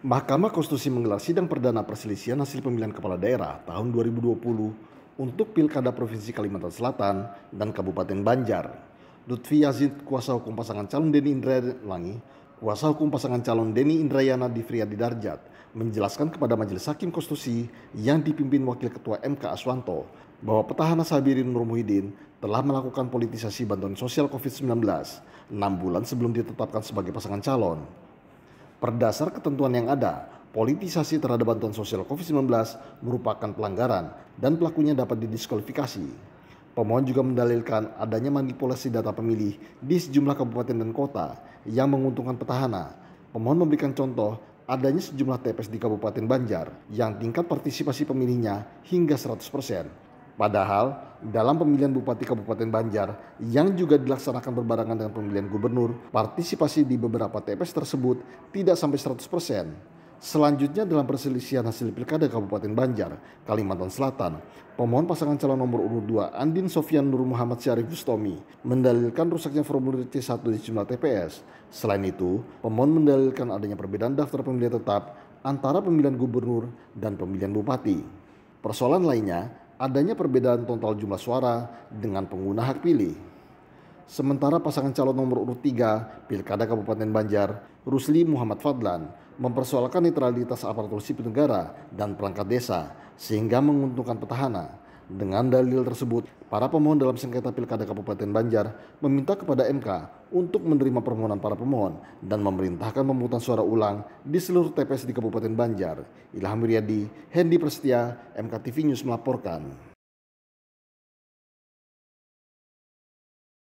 Mahkamah Konstitusi menggelar sidang perdana perselisihan hasil pemilihan kepala daerah tahun 2020 untuk Pilkada Provinsi Kalimantan Selatan dan Kabupaten Banjar. Lutfi Yazid, kuasa hukum pasangan calon Denny Indrayani, kuasa hukum pasangan calon Denny Indrayana Difriyadi Darjat, menjelaskan kepada Majelis Hakim Konstitusi yang dipimpin Wakil Ketua MK Aswanto bahwa petahana Sabirin Nur Muhyiddin telah melakukan politisasi bantuan sosial COVID-19 6 bulan sebelum ditetapkan sebagai pasangan calon. Berdasar ketentuan yang ada, politisasi terhadap bantuan sosial COVID-19 merupakan pelanggaran dan pelakunya dapat didiskualifikasi. Pemohon juga mendalilkan adanya manipulasi data pemilih di sejumlah kabupaten dan kota yang menguntungkan petahana. Pemohon memberikan contoh adanya sejumlah TPS di Kabupaten Banjar yang tingkat partisipasi pemilihnya hingga 100%. Padahal dalam pemilihan Bupati Kabupaten Banjar yang juga dilaksanakan berbarengan dengan pemilihan gubernur, partisipasi di beberapa TPS tersebut tidak sampai 100%. Selanjutnya dalam perselisihan hasil pilkada Kabupaten Banjar, Kalimantan Selatan, pemohon pasangan calon nomor urut 2 Andin Sofian Nur Muhammad Syarif Bustomi mendalilkan rusaknya formulir C1 di sejumlah TPS. Selain itu, pemohon mendalilkan adanya perbedaan daftar pemilihan tetap antara pemilihan gubernur dan pemilihan bupati. Persoalan lainnya adanya perbedaan total jumlah suara dengan pengguna hak pilih. Sementara pasangan calon nomor urut 3 Pilkada Kabupaten Banjar, Rusli Muhammad Fadlan, mempersoalkan netralitas aparatur sipil negara dan perangkat desa sehingga menguntungkan petahana dengan dalil tersebut, para pemohon dalam sengketa pilkada Kabupaten Banjar meminta kepada MK untuk menerima permohonan para pemohon dan memerintahkan pemungutan suara ulang di seluruh TPS di Kabupaten Banjar. Ilham Wiryadi, Hendi Prestia, MK TV News melaporkan.